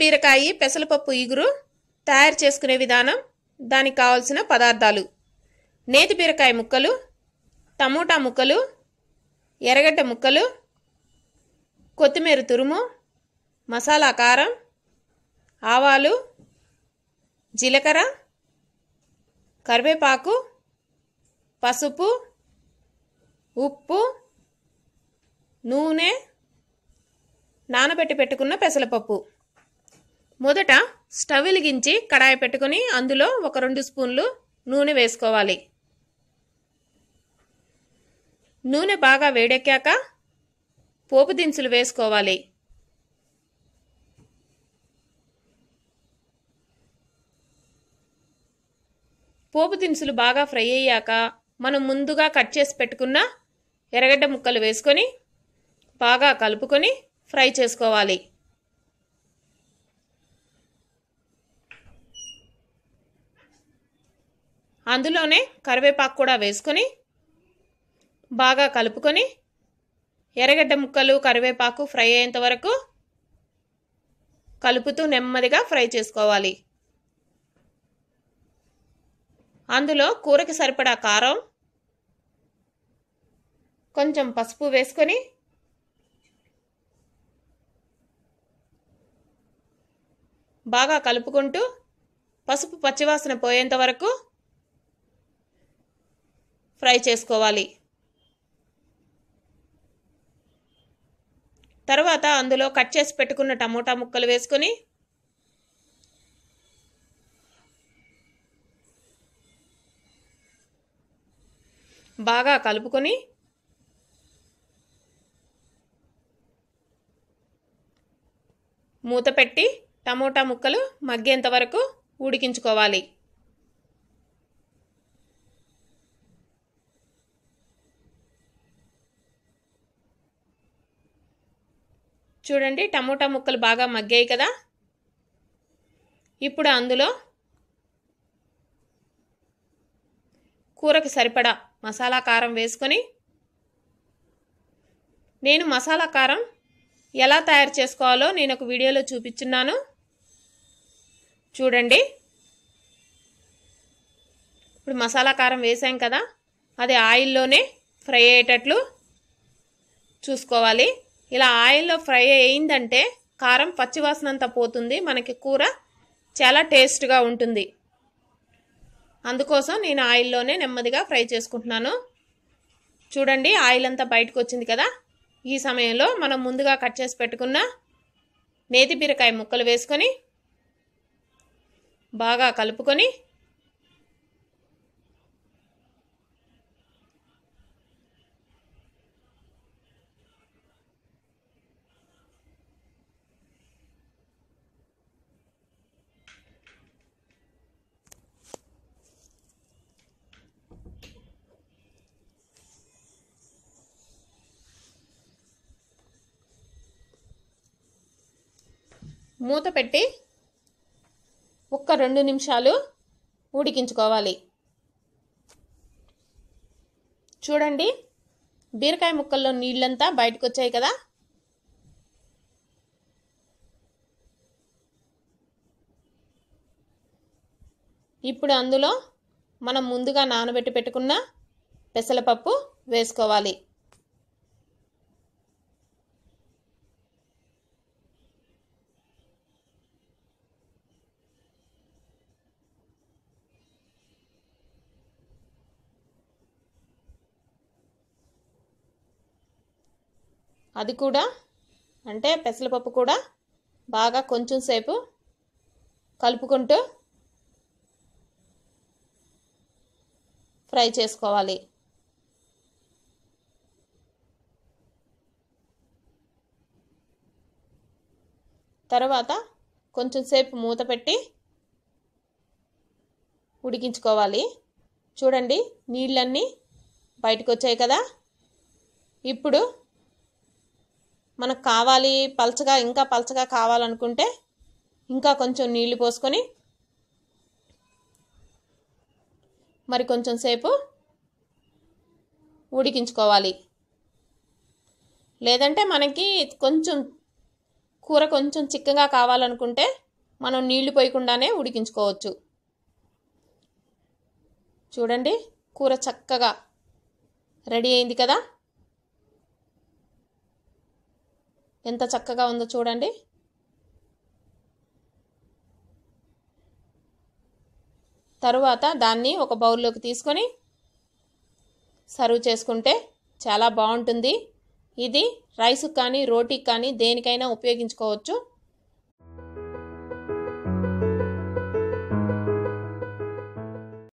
బీరకాయ పెసలపప్పు ఇగురు తయారు చేసుకునే విధానం దానికి కావలసిన పదార్థాలు నేతి బీరకాయ ముక్కలు టమోటా ముక్కలు ఎర్రగడ్డ ముక్కలు కొత్తిమీర తురుము మసాలా కారం ఆవాలు జీలకర్ర కరివేపాకు పసుపు ఉప్పు నూనె నానబెట్టి పెట్టుకున్న పెసలపప్పు మొదట స్టవ్ వెలిగించి కడాయి పెట్టుకుని అందులో ఒక రెండు స్పూన్లు నూనె వేసుకోవాలి నూనె బాగా వేడెక్కాక పోపు దినుసులు వేసుకోవాలి పోపు దినుసులు బాగా ఫ్రై అయ్యాక మనం ముందుగా కట్ చేసి పెట్టుకున్న ఎర్రగడ్డ ముక్కలు వేసుకొని బాగా కలుపుకొని ఫ్రై చేసుకోవాలి అందులోనే కరివేపాకు కూడా వేసుకొని బాగా కలుపుకొని ఎర్రగడ్డ ముక్కలు కరివేపాకు ఫ్రై అయ్యేంత వరకు కలుపుతూ నెమ్మదిగా ఫ్రై చేసుకోవాలి అందులో కూరకి సరిపడా కారం కొంచెం పసుపు వేసుకొని బాగా కలుపుకుంటూ పసుపు పచ్చివాసన పోయేంత వరకు ఫ్రై చేసుకోవాలి తర్వాత అందులో కట్ చేసి పెట్టుకున్న టమోటా ముక్కలు వేసుకొని బాగా కలుపుకొని మూత పెట్టి టమోటా ముక్కలు మగ్గేంత వరకు ఉడికించుకోవాలి చూడండి టమోటా ముక్కలు బాగా మగ్గాయి కదా ఇప్పుడు అందులో కూరకు సరిపడా మసాలా కారం వేసుకొని నేను మసాలా కారం ఎలా తయారు చేసుకోవాలో నేను ఒక వీడియోలో చూపించున్నాను చూడండి ఇప్పుడు మసాలా కారం వేసాం కదా అది ఆయిల్లోనే ఫ్రై అయ్యేటట్లు చూసుకోవాలి ఇలా ఆయిల్లో ఫ్రై అయిందంటే కారం పచ్చివాసనంత పోతుంది మనకి కూర చాలా టేస్ట్గా ఉంటుంది అందుకోసం నేను ఆయిల్లోనే నెమ్మదిగా ఫ్రై చేసుకుంటున్నాను చూడండి ఆయిల్ అంతా బయటకు వచ్చింది కదా ఈ సమయంలో మనం ముందుగా కట్ చేసి పెట్టుకున్న నేతి బీరకాయ ముక్కలు వేసుకొని బాగా కలుపుకొని మూత పెట్టి ఒక్క రెండు నిమిషాలు ఉడికించుకోవాలి చూడండి బీరకాయ ముక్కల్లో నీళ్ళంతా బయటకు వచ్చాయి కదా ఇప్పుడు అందులో మనం ముందుగా నానబెట్టి పెట్టుకున్న పెసలపప్పు వేసుకోవాలి అది కూడా అంటే పెసలపప్పు కూడా బాగా కొంచెం సేపు కలుపుకుంటూ ఫ్రై చేసుకోవాలి తర్వాత కొంచెం సేపు మూత పెట్టి ఉడికించుకోవాలి చూడండి నీళ్ళన్నీ బయటకు వచ్చాయి కదా ఇప్పుడు మనకు కావాలి పలచగా ఇంకా పలచగా కావాలనుకుంటే ఇంకా కొంచెం నీళ్ళు పోసుకొని మరి కొంచెం సేపు ఉడికించుకోవాలి లేదంటే మనకి కొంచెం కూర కొంచెం చిక్కగా కావాలనుకుంటే మనం నీళ్లు పోయకుండానే ఉడికించుకోవచ్చు చూడండి కూర చక్కగా రెడీ అయింది కదా ఎంత చక్కగా ఉందో చూడండి తరువాత దాన్ని ఒక బౌల్లోకి తీసుకొని సర్వ్ చేసుకుంటే చాలా బాగుంటుంది ఇది రైస్ కానీ రోటీకి కానీ దేనికైనా ఉపయోగించుకోవచ్చు